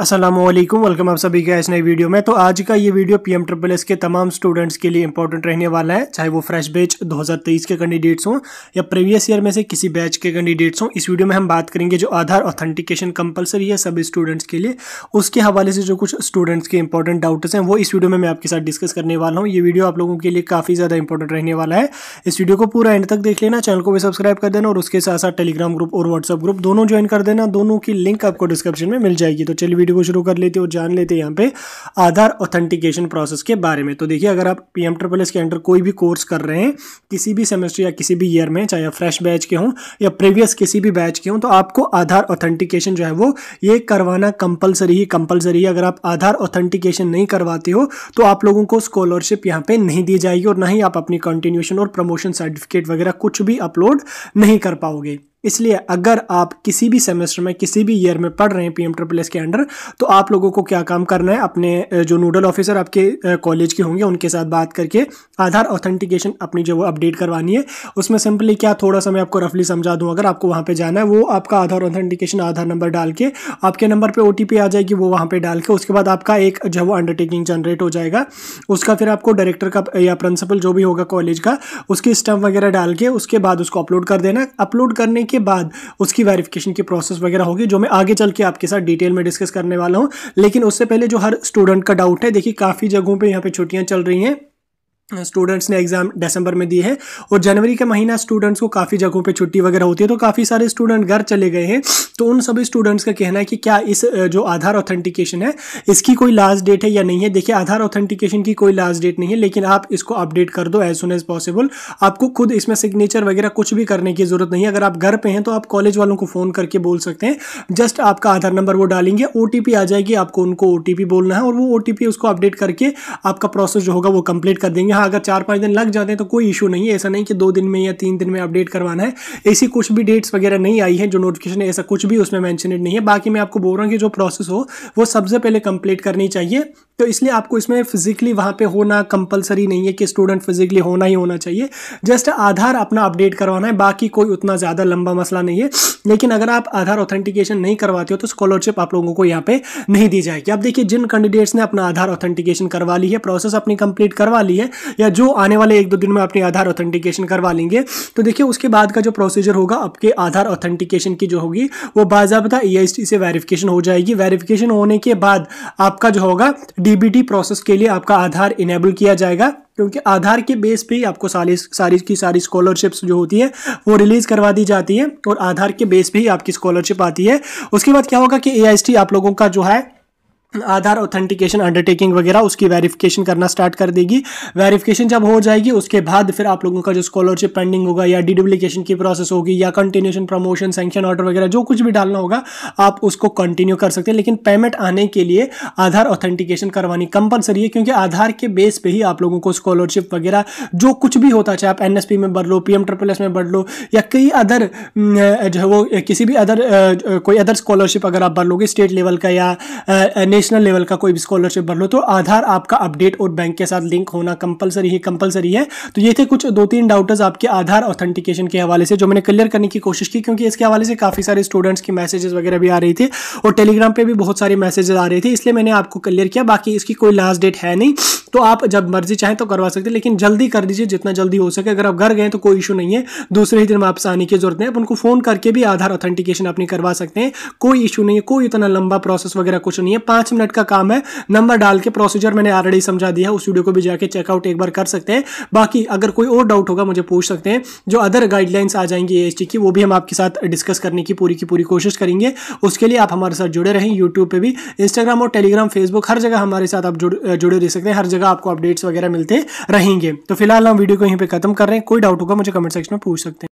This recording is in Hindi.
असलम वेलकम आप सभी का इस नई वीडियो में तो आज का ये video P M triple S के तमाम स्टूडेंट्स के लिए इंपॉर्टेंट रहने वाला है चाहे वो फ्रेश बैच 2023 के कैंडिडेट्स हों या प्रीवियस ईयर में से किसी बैच के कैंडिडेट्स हों इस वीडियो में हम बात करेंगे जो आधार ऑथेंटिकेशन कंपलसरी है सभी स्टूडेंट्स के लिए उसके हवाले से जो कुछ स्टूडेंट्स के इंपॉर्टेंट डाउट्स हैं वो इस वीडियो में मैं आपके साथ डिस्कस करने वाला हूँ ये वीडियो आप लोगों के लिए काफ़ी ज़्यादा इंपॉर्टेंट रहने वाला है इस वीडियो को पूरा एंड तक देख लेना चैनल को भी सब्सक्राइब कर देना और उसके साथ साथ टेलीग्राम ग्रुप और व्हाट्सअप ग्रुप दोनों ज्वाइन कर देना दोनों की लिंक आपको डिस्क्रिप्शन में मिल जाएगी तो चलिए वीडियो को शुरू कर लेते हैं और जान लेते हैं यहाँ पे आधार ऑथेंटिकेशन प्रोसेस के बारे में तो देखिए अगर आप पी एम ट्रिपल एस के अंडर कोई भी कोर्स कर रहे हैं किसी भी सेमेस्टर या किसी भी ईयर में चाहे आप फ्रेश बैच के हों या प्रीवियस किसी भी बैच के हों तो आपको आधार ऑथेंटिकेशन जो है वो ये करवाना कंपलसरी ही कंपलसरी है अगर आप आधार ऑथेंटिकेशन नहीं करवाते हो तो आप लोगों को स्कॉलरशिप यहाँ पर नहीं दी जाएगी और ना ही आप अपनी कंटिन्यूशन और प्रमोशन सर्टिफिकेट वगैरह कुछ भी अपलोड नहीं कर पाओगे इसलिए अगर आप किसी भी सेमेस्टर में किसी भी ईयर में पढ़ रहे हैं पीएम ट्रिपल एस के अंडर तो आप लोगों को क्या काम करना है अपने जो नोडल ऑफिसर आपके कॉलेज के होंगे उनके साथ बात करके आधार ऑथेंटिकेशन अपनी जो वो अपडेट करवानी है उसमें सिंपली क्या थोड़ा सा मैं आपको रफली समझा दूँ अगर आपको वहाँ पर जाना है वो आपका आधार ऑथेंटिकेशन आधार नंबर डाल के आपके नंबर पर ओ आ जाएगी वो वहाँ पर डाल के उसके बाद आपका एक जो वो अंडरटेकिंग जनरेट हो जाएगा उसका फिर आपको डायरेक्टर का या प्रिंसिपल जो भी होगा कॉलेज का उसकी स्टम्प वगैरह डाल के उसके बाद उसको अपलोड कर देना अपलोड करने के बाद उसकी वेरिफिकेशन की प्रोसेस वगैरह होगी जो मैं आगे चल के आपके साथ डिटेल में डिस्कस करने वाला हूँ लेकिन उससे पहले जो हर स्टूडेंट का डाउट है देखिए काफ़ी जगहों पर यहाँ पर छुट्टियाँ चल रही हैं स्टूडेंट्स ने एग्ज़ाम दिसंबर में दिए हैं और जनवरी का महीना स्टूडेंट्स को काफ़ी जगहों पे छुट्टी वगैरह होती है तो काफ़ी सारे स्टूडेंट घर चले गए हैं तो उन सभी स्टूडेंट्स का कहना है कि क्या इस जो आधार ऑथेंटिकेशन है इसकी कोई लास्ट डेट है या नहीं है देखिए आधार ऑथेंटिकेशन की कोई लास्ट डेट नहीं है लेकिन आप इसको अपडेट कर दो एज सुन एज पॉसिबल आपको खुद इसमें सिग्नेचर वगैरह कुछ भी करने की ज़रूरत नहीं है अगर आप घर पर हैं तो आप कॉलेज वालों को फ़ोन करके बोल सकते हैं जस्ट आपका आधार नंबर वो डालेंगे ओ आ जाएगी आपको उनको ओ बोलना है और वो ओ उसको अपडेट करके आपका प्रोसेस जो होगा वो कंप्लीट कर देंगे हाँ अगर चार पाँच दिन लग जाते हैं तो कोई इशू नहीं है ऐसा नहीं कि दो दिन में या तीन दिन में अपडेट करवाना है ऐसी कुछ भी डेट्स वगैरह नहीं आई है जो नोटिफिकेशन ऐसा कुछ भी उसमें मैंशनड नहीं है बाकी मैं आपको बोल रहा हूँ कि जो प्रोसेस हो वो सबसे पहले कंप्लीट करनी चाहिए तो इसलिए आपको इसमें फिजिकली वहाँ पर होना कंपलसरी नहीं है कि स्टूडेंट फिजिकली होना ही होना चाहिए जस्ट आधार अपना अपडेट करवाना है बाकी कोई उतना ज़्यादा लंबा मसला नहीं है लेकिन अगर आप आधार ऑथेंटिकेशन नहीं करवाते हो तो स्कॉलरशिप आप लोगों को यहाँ पे नहीं दी जाएगी अब देखिए जिन कैंडिडेट्स ने अपना आधार ऑथेंटिकेशन करवा ली है प्रोसेस अपनी कंप्लीट करवा ली है या जो आने वाले एक दो दिन में अपने आधार ऑथेंटिकेशन करवा लेंगे तो देखिए उसके बाद का जो प्रोसीजर होगा आपके आधार ऑथेंटिकेशन की जो होगी वो बाजाबता ई e से वेरिफिकेशन हो जाएगी वेरिफिकेशन होने के बाद आपका जो होगा डीबीटी प्रोसेस के लिए आपका आधार इनेबल किया जाएगा क्योंकि आधार के बेस पे ही आपको सारी सारी की सारी स्कॉलरशिप्स जो होती है वो रिलीज करवा दी जाती है और आधार के बेस पे ही आपकी स्कॉलरशिप आती है उसके बाद क्या होगा कि ए e आप लोगों का जो है आधार ऑथेंटिकेशन अंडरटेकिंग वगैरह उसकी वेरिफिकेशन करना स्टार्ट कर देगी वेरिफिकेशन जब हो जाएगी उसके बाद फिर आप लोगों का जो स्कॉलरशिप पेंडिंग होगा या डिडुप्लिकेशन की प्रोसेस होगी या कंटिन्यूशन प्रमोशन सेंक्शन ऑर्डर वगैरह जो कुछ भी डालना होगा आप उसको कंटिन्यू कर सकते हैं लेकिन पेमेंट आने के लिए आधार ऑथेंटिकेशन करवानी कंपलसरी है क्योंकि आधार के बेस पर ही आप लोगों को स्कॉलरशिप वगैरह जो कुछ भी होता चाहे आप एन में बढ़ लो पी में बढ़ लो या कई अदर जो है वो किसी भी अदर कोई अदर स्कॉलरशिप अगर आप बढ़ लोगे स्टेट लेवल का या नेशनल लेवल का कोई भी स्कॉलरशिप भर लो तो आधार आपका अपडेट और बैंक के साथ लिंक होना कंपलसरी ही कंपलसरी है तो ये थे कुछ दो तीन डाउटर्स आपके आधार ऑथेंटिकेशन के हवाले से जो मैंने क्लियर करने की कोशिश की क्योंकि इसके हवाले से काफ़ी सारे स्टूडेंट्स की मैसेजेस वगैरह भी आ रही थी और टेलीग्राम पर भी बहुत सारे मैसेजेस आ रहे थे इसलिए मैंने आपको क्लियर किया बाकी इसकी कोई लास्ट डेट है नहीं तो आप जब मर्जी चाहें तो करवा सकते हैं लेकिन जल्दी कर दीजिए जितना जल्दी हो सके अगर आप घर गए तो कोई इशू नहीं है दूसरे ही दिन वापस आने की जरूरत नहीं आप उनको फ़ोन करके भी आधार ऑथेंटिकेशन अपनी करवा सकते हैं कोई इशू नहीं है कोई इतना लंबा प्रोसेस वगैरह कुछ नहीं है पाँच मिनट का काम है नंबर डाल के प्रोसीजर मैंने ऑलरेडी समझा दिया उस वीडियो को भी जाके चेकआउट एक बार कर सकते हैं बाकी अगर कोई और डाउट होगा मुझे पूछ सकते हैं जो अदर गाइडलाइंस आ जाएंगी ए की वो भी हम आपके साथ डिस्कस करने की पूरी की पूरी कोशिश करेंगे उसके लिए आप हमारे साथ जुड़े रहें यूट्यूब पर भी इंस्टाग्राम और टेलीग्राम फेसबुक हर जगह हमारे साथ आप जुड़े रह सकते हैं हर जगह जगह आपको अपडेट्स वगैरह मिलते रहेंगे तो फिलहाल हम वीडियो को यहीं पर खत्म कर रहे हैं कोई डाउट होगा मुझे कमेंट सेक्शन में पूछ सकते हैं